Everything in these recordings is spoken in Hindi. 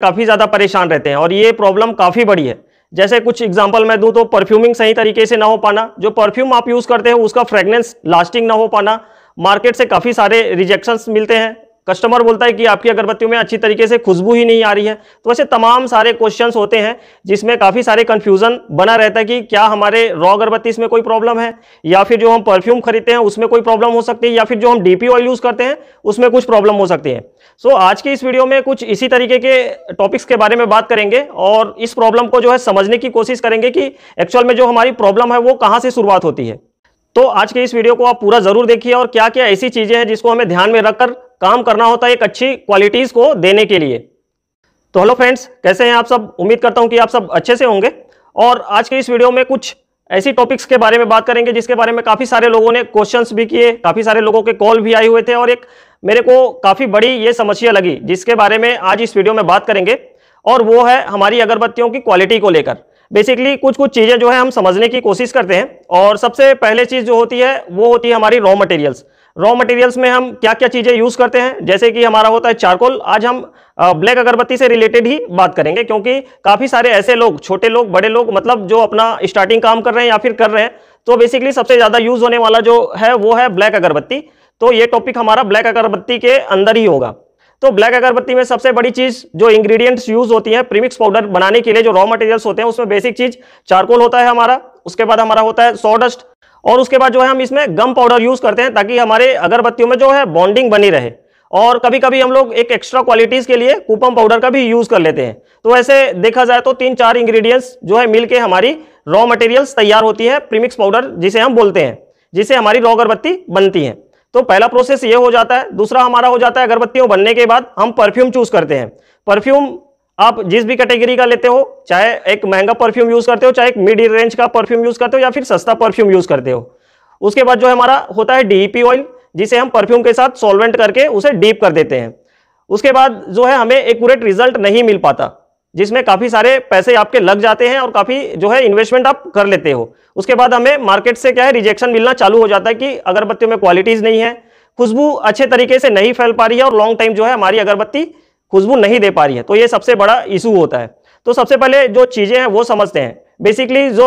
काफ़ी ज़्यादा परेशान रहते हैं और ये प्रॉब्लम काफ़ी बड़ी है जैसे कुछ एग्जाम्पल मैं दूं तो परफ्यूमिंग सही तरीके से ना हो पाना जो परफ्यूम आप यूज़ करते हैं उसका फ्रेगनेंस लास्टिंग ना हो पाना मार्केट से काफ़ी सारे रिजेक्शंस मिलते हैं कस्टमर बोलता है कि आपकी अगरबत्तियों में अच्छी तरीके से खुशबू ही नहीं आ रही है तो वैसे तमाम सारे क्वेश्चंस होते हैं जिसमें काफ़ी सारे कन्फ्यूजन बना रहता है कि क्या हमारे रॉ अगरबत्ती इसमें कोई प्रॉब्लम है या फिर जो हम परफ्यूम खरीदते हैं उसमें कोई प्रॉब्लम हो सकती है या फिर जो हम डी ऑयल यूज़ करते हैं उसमें कुछ प्रॉब्लम हो सकती है सो so, आज की इस वीडियो में कुछ इसी तरीके के टॉपिक्स के बारे में बात करेंगे और इस प्रॉब्लम को जो है समझने की कोशिश करेंगे कि एक्चुअल में जो हमारी प्रॉब्लम है वो कहाँ से शुरुआत होती है तो आज के इस वीडियो को आप पूरा जरूर देखिए और क्या क्या ऐसी चीजें हैं जिसको हमें ध्यान में रखकर काम करना होता है एक अच्छी क्वालिटीज़ को देने के लिए तो हेलो फ्रेंड्स कैसे हैं आप सब उम्मीद करता हूं कि आप सब अच्छे से होंगे और आज के इस वीडियो में कुछ ऐसी टॉपिक्स के बारे में बात करेंगे जिसके बारे में काफ़ी सारे लोगों ने क्वेश्चंस भी किए काफ़ी सारे लोगों के कॉल भी आए हुए थे और एक मेरे को काफ़ी बड़ी ये समस्या लगी जिसके बारे में आज इस वीडियो में बात करेंगे और वो है हमारी अगरबत्तियों की क्वालिटी को लेकर बेसिकली कुछ कुछ चीज़ें जो है हम समझने की कोशिश करते हैं और सबसे पहले चीज़ जो होती है वो होती है हमारी रॉ मटेरियल्स रॉ मटेरियल्स में हम क्या क्या चीज़ें यूज़ करते हैं जैसे कि हमारा होता है चारकोल आज हम ब्लैक अगरबत्ती से रिलेटेड ही बात करेंगे क्योंकि काफ़ी सारे ऐसे लोग छोटे लोग बड़े लोग मतलब जो अपना स्टार्टिंग काम कर रहे हैं या फिर कर रहे हैं तो बेसिकली सबसे ज़्यादा यूज़ होने वाला जो है वो है ब्लैक अगरबत्ती तो ये टॉपिक हमारा ब्लैक अगरबत्ती के अंदर ही होगा तो ब्लैक अगरबत्ती में सबसे बड़ी चीज़ जो इंग्रेडिएंट्स यूज़ होती है प्रीमिक्स पाउडर बनाने के लिए जो रॉ मटेरियल्स होते हैं उसमें बेसिक चीज़ चारकोल होता है हमारा उसके बाद हमारा होता है सोडस्ट और उसके बाद जो है हम इसमें गम पाउडर यूज़ करते हैं ताकि हमारे अगरबत्तियों में जो है बॉन्डिंग बनी रहे और कभी कभी हम लोग एक एक्स्ट्रा क्वालिटीज़ के लिए कूपम पाउडर का भी यूज़ कर लेते हैं तो ऐसे देखा जाए तो तीन चार इंग्रेडिएंट्स जो है मिल के हमारी रॉ मटेरियल्स तैयार होती है प्रीमिक्स पाउडर जिसे हम बोलते हैं जिसे हमारी रॉ अगरबत्ती बनती है तो पहला प्रोसेस ये हो जाता है दूसरा हमारा हो जाता है अगरबत्तियों बनने के बाद हम परफ्यूम चूज़ करते हैं परफ्यूम आप जिस भी कैटेगरी का लेते हो चाहे एक महंगा परफ्यूम यूज करते हो चाहे एक मिड रेंज का परफ्यूम यूज करते हो या फिर सस्ता परफ्यूम यूज करते हो उसके बाद जो हमारा होता है डीईपी ऑयल e जिसे हम परफ्यूम के साथ सॉल्वेंट करके उसे डीप कर देते हैं उसके बाद जो है हमें एकट रिजल्ट नहीं मिल पाता जिसमें काफ़ी सारे पैसे आपके लग जाते हैं और काफ़ी जो है इन्वेस्टमेंट आप कर लेते हो उसके बाद हमें मार्केट से क्या है रिजेक्शन मिलना चालू हो जाता है कि अगरबत्तियों में क्वालिटीज़ नहीं है खुशबू अच्छे तरीके से नहीं फैल पा रही है और लॉन्ग टाइम जो है हमारी अगरबत्ती खुशबू नहीं दे पा रही है तो ये सबसे बड़ा इशू होता है तो सबसे पहले जो चीज़ें हैं वो समझते हैं बेसिकली जो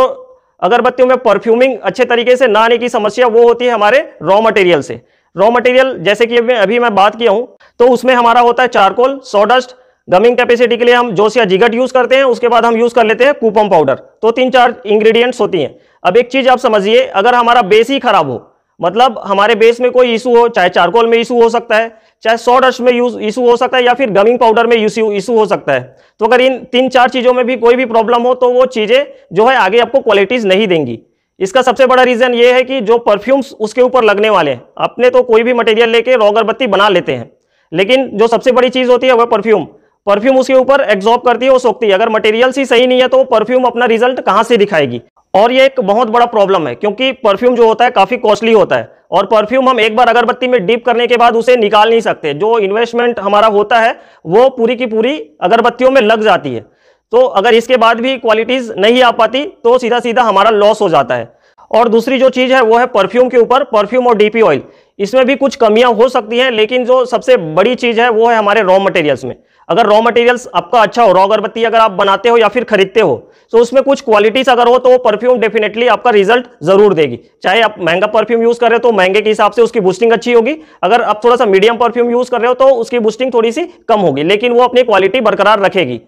अगरबत्तियों में परफ्यूमिंग अच्छे तरीके से ना आने की समस्या वो होती है हमारे रॉ मटेरियल से रॉ मटेरियल जैसे कि अभी, अभी मैं बात किया हूँ तो उसमें हमारा होता है चारकोल सोडस्ट गमिंग कैपेसिटी के लिए हम जोश या जिगट यूज करते हैं उसके बाद हम यूज कर लेते हैं कूपम पाउडर तो तीन चार इंग्रेडिएंट्स होती हैं अब एक चीज आप समझिए अगर हमारा बेस ही खराब हो मतलब हमारे बेस में कोई इशू हो चाहे चारकोल में इशू हो सकता है चाहे सॉड अश में यूज इशू हो सकता है या फिर गमिंग पाउडर में इशू हो सकता है तो अगर इन तीन चार चीज़ों में भी कोई भी प्रॉब्लम हो तो वो चीज़ें जो है आगे आपको क्वालिटीज़ नहीं देंगी इसका सबसे बड़ा रीज़न ये है कि जो परफ्यूम्स उसके ऊपर लगने वाले हैं अपने तो कोई भी मटेरियल लेके रोगरबत्ती बना लेते हैं लेकिन जो सबसे बड़ी चीज़ होती है वह परफ्यूम परफ्यूम उसके ऊपर एग्जॉर्ब करती है वो सोखती है अगर मटेरियल्स ही सही नहीं है तो परफ्यूम अपना रिजल्ट कहाँ से दिखाएगी और ये एक बहुत बड़ा प्रॉब्लम है क्योंकि परफ्यूम जो होता है काफ़ी कॉस्टली होता है और परफ्यूम हम एक बार अगरबत्ती में डीप करने के बाद उसे निकाल नहीं सकते जो इन्वेस्टमेंट हमारा होता है वो पूरी की पूरी अगरबत्तियों में लग जाती है तो अगर इसके बाद भी क्वालिटीज़ नहीं आ पाती तो सीधा सीधा हमारा लॉस हो जाता है और दूसरी जो चीज़ है वो है परफ्यूम के ऊपर परफ्यूम और डीपी ऑयल इसमें भी कुछ कमियां हो सकती हैं लेकिन जो सबसे बड़ी चीज़ है वो है हमारे रॉ मटेरियल्स में अगर रॉ मटेरियल्स आपका अच्छा हो रॉ अगरबत्ती अगर आप बनाते हो या फिर खरीदते हो तो उसमें कुछ क्वालिटीज अगर हो तो परफ्यूम डेफिनेटली आपका रिजल्ट जरूर देगी चाहे आप महंगा परफ्यूम यूज कर रहे हो तो महंगे के हिसाब से उसकी बूस्टिंग अच्छी होगी अगर आप थोड़ा सा मीडियम परफ्यूम यूज कर रहे हो तो उसकी बूस्टिंग थोड़ी सी कम होगी लेकिन वो अपनी क्वालिटी बरकरार रखेगी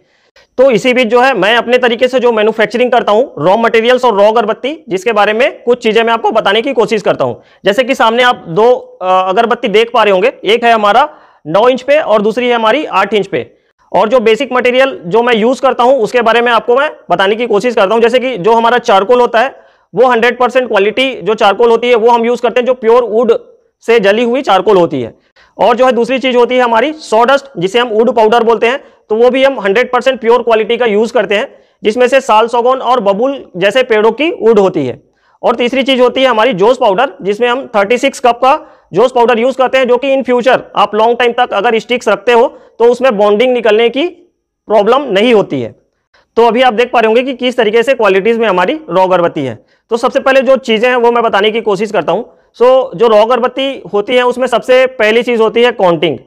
तो इसी बीच जो है मैं अपने तरीके से जो मैन्युफैक्चरिंग करता हूं रॉ मटेरियल्स और रॉ अगरबत्ती जिसके बारे में कुछ चीजें मैं आपको बताने की कोशिश करता हूं जैसे कि सामने आप दो अगरबत्ती देख पा रहे होंगे एक है हमारा नौ इंच पे और दूसरी है हमारी आठ इंच पे और जो बेसिक मटेरियल जो मैं यूज करता हूं उसके बारे में आपको मैं बताने की कोशिश करता हूं जैसे कि जो हमारा चारकोल होता है वो 100 परसेंट क्वालिटी जो चारकोल होती है वो हम यूज करते हैं जो प्योर वुड से जली हुई चारकोल होती है और जो है दूसरी चीज होती है हमारी सोडस्ट जिसे हम वुड पाउडर बोलते हैं तो वो भी हम हंड्रेड परसेंट प्योर क्वालिटी का यूज करते हैं जिसमें से साल सौगोन और बबुल जैसे पेड़ों की वुड होती है और तीसरी चीज होती है हमारी जोस पाउडर जिसमें हम थर्टी कप का जोस पाउडर यूज करते हैं जो कि इन फ्यूचर आप लॉन्ग टाइम तक अगर स्टिक्स रखते हो तो उसमें बॉन्डिंग निकलने की प्रॉब्लम नहीं होती है तो अभी आप देख पा रहे होंगे कि किस तरीके से क्वालिटीज में हमारी रॉ अगरबत्ती है तो सबसे पहले जो चीज़ें हैं वो मैं बताने की कोशिश करता हूँ सो so, जो रॉ अगरबत्ती होती है उसमें सबसे पहली चीज़ होती है काउंटिंग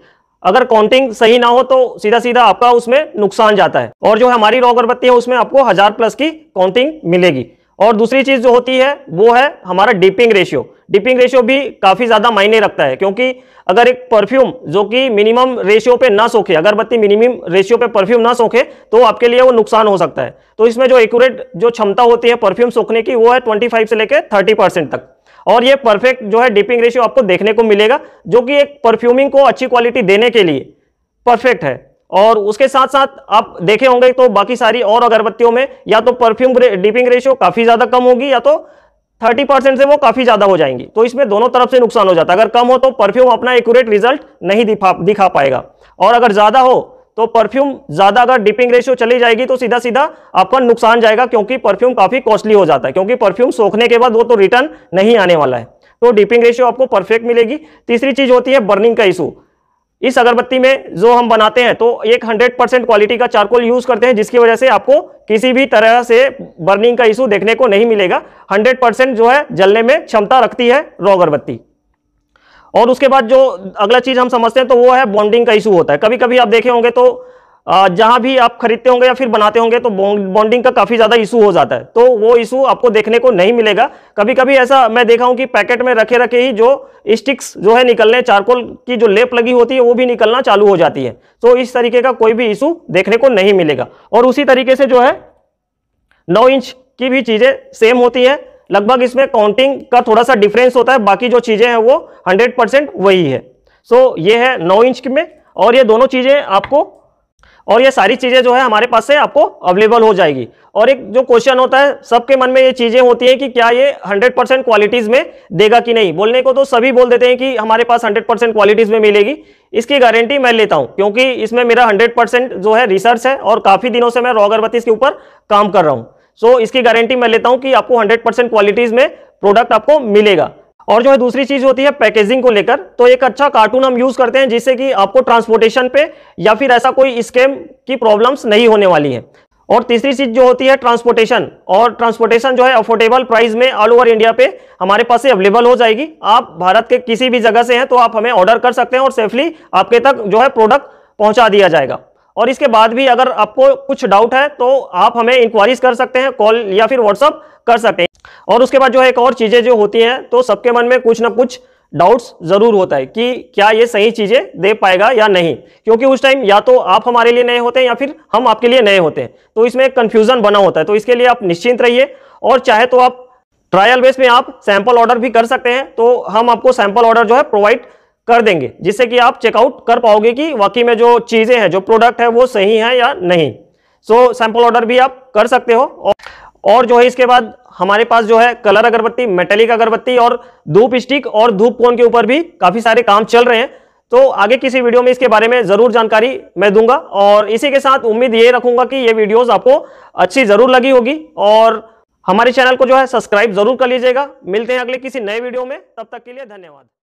अगर काउंटिंग सही ना हो तो सीधा सीधा आपका उसमें नुकसान जाता है और जो हमारी रॉ अगरबत्ती है उसमें आपको हज़ार प्लस की काउंटिंग मिलेगी और दूसरी चीज़ जो होती है वो है हमारा डीपिंग रेशियो डिपिंग रेशियो भी काफ़ी ज़्यादा मायने रखता है क्योंकि अगर एक परफ्यूम जो कि मिनिमम रेशियो पे ना सोखे अगरबत्ती मिनिमम रेशियो पे परफ्यूम ना सोखे तो आपके लिए वो नुकसान हो सकता है तो इसमें जो एक्यूरेट जो क्षमता होती है परफ्यूम सोखने की वो है ट्वेंटी फाइव से लेकर थर्टी परसेंट तक और ये परफेक्ट जो है डिपिंग रेशियो आपको देखने को मिलेगा जो कि एक परफ्यूमिंग को अच्छी क्वालिटी देने के लिए परफेक्ट है और उसके साथ साथ आप देखे होंगे तो बाकी सारी और अगरबत्तियों में या तो परफ्यूम डिपिंग रेशियो काफ़ी ज़्यादा कम होगी या तो थर्टी परसेंट से वो काफी ज्यादा हो जाएंगी तो इसमें दोनों तरफ से नुकसान हो जाता है अगर कम हो तो परफ्यूम अपना एक्यूरेट रिजल्ट नहीं दिखा दिखा पाएगा और अगर ज्यादा हो तो परफ्यूम ज्यादा अगर डिपिंग रेशियो चली जाएगी तो सीधा सीधा आपका नुकसान जाएगा क्योंकि परफ्यूम काफी कॉस्टली हो जाता है क्योंकि परफ्यूम सोखने के बाद वो तो रिटर्न नहीं आने वाला है तो डिपिंग रेशियो आपको परफेक्ट मिलेगी तीसरी चीज होती है बर्निंग का इशू इस अगरबत्ती में जो हम बनाते हैं तो एक 100 परसेंट क्वालिटी का चारकोल यूज करते हैं जिसकी वजह से आपको किसी भी तरह से बर्निंग का इशू देखने को नहीं मिलेगा 100 परसेंट जो है जलने में क्षमता रखती है रॉ अगरबत्ती और उसके बाद जो अगला चीज हम समझते हैं तो वो है बॉन्डिंग का इशू होता है कभी कभी आप देखे होंगे तो जहां भी आप खरीदते होंगे या फिर बनाते होंगे तो बॉन्डिंग का काफी ज्यादा इशू हो जाता है तो वो इशू आपको देखने को नहीं मिलेगा कभी कभी ऐसा मैं देखा हूं कि पैकेट में रखे रखे ही जो स्टिक्स जो है निकलने चारकोल की जो लेप लगी होती है वो भी निकलना चालू हो जाती है तो इस तरीके का कोई भी इशू देखने को नहीं मिलेगा और उसी तरीके से जो है नौ इंच की भी चीजें सेम होती है लगभग इसमें काउंटिंग का थोड़ा सा डिफरेंस होता है बाकी जो चीजें हैं वो हंड्रेड वही है सो so, ये है नौ इंच में और ये दोनों चीजें आपको और ये सारी चीज़ें जो है हमारे पास से आपको अवेलेबल हो जाएगी और एक जो क्वेश्चन होता है सबके मन में ये चीज़ें होती हैं कि क्या ये 100 परसेंट क्वालिटीज़ में देगा कि नहीं बोलने को तो सभी बोल देते हैं कि हमारे पास 100 परसेंट क्वालिटीज़ में मिलेगी इसकी गारंटी मैं लेता हूं क्योंकि इसमें मेरा हंड्रेड परसेंट जो है रिसर्च है और काफ़ी दिनों से मैं रॉ के ऊपर काम कर रहा हूँ सो इसकी गारंटी मैं लेता हूँ कि आपको हंड्रेड क्वालिटीज़ में प्रोडक्ट आपको मिलेगा और जो है दूसरी चीज होती है पैकेजिंग को लेकर तो एक अच्छा कार्टून हम यूज करते हैं जिससे कि आपको ट्रांसपोर्टेशन पे या फिर ऐसा कोई स्केम की प्रॉब्लम्स नहीं होने वाली है और तीसरी चीज जो होती है ट्रांसपोर्टेशन और ट्रांसपोर्टेशन जो है अफोर्डेबल प्राइस में ऑल ओवर इंडिया पे हमारे पास से अवेलेबल हो जाएगी आप भारत के किसी भी जगह से हैं तो आप हमें ऑर्डर कर सकते हैं और सेफली आपके तक जो है प्रोडक्ट पहुंचा दिया जाएगा और इसके बाद भी अगर आपको कुछ डाउट है तो आप हमें इंक्वायरीज कर सकते हैं कॉल या फिर व्हाट्सअप कर सकते हैं और उसके बाद जो है एक और चीज़ें जो होती हैं तो सबके मन में कुछ ना कुछ डाउट्स जरूर होता है कि क्या ये सही चीज़ें दे पाएगा या नहीं क्योंकि उस टाइम या तो आप हमारे लिए नए होते हैं या फिर हम आपके लिए नए होते हैं तो इसमें कन्फ्यूजन बना होता है तो इसके लिए आप निश्चिंत रहिए और चाहे तो आप ट्रायल बेस में आप सैंपल ऑर्डर भी कर सकते हैं तो हम आपको सैंपल ऑर्डर जो है प्रोवाइड कर देंगे जिससे कि आप चेकआउट कर पाओगे कि वाकई में जो चीज़ें हैं जो प्रोडक्ट है वो सही है या नहीं सो सैंपल ऑर्डर भी आप कर सकते हो और जो है इसके बाद हमारे पास जो है कलर अगरबत्ती मेटेलिक अगरबत्ती और धूप स्टिक और धूप कोन के ऊपर भी काफ़ी सारे काम चल रहे हैं तो आगे किसी वीडियो में इसके बारे में ज़रूर जानकारी मैं दूंगा और इसी के साथ उम्मीद ये रखूंगा कि ये वीडियोस आपको अच्छी ज़रूर लगी होगी और हमारे चैनल को जो है सब्सक्राइब ज़रूर कर लीजिएगा मिलते हैं अगले किसी नए वीडियो में तब तक के लिए धन्यवाद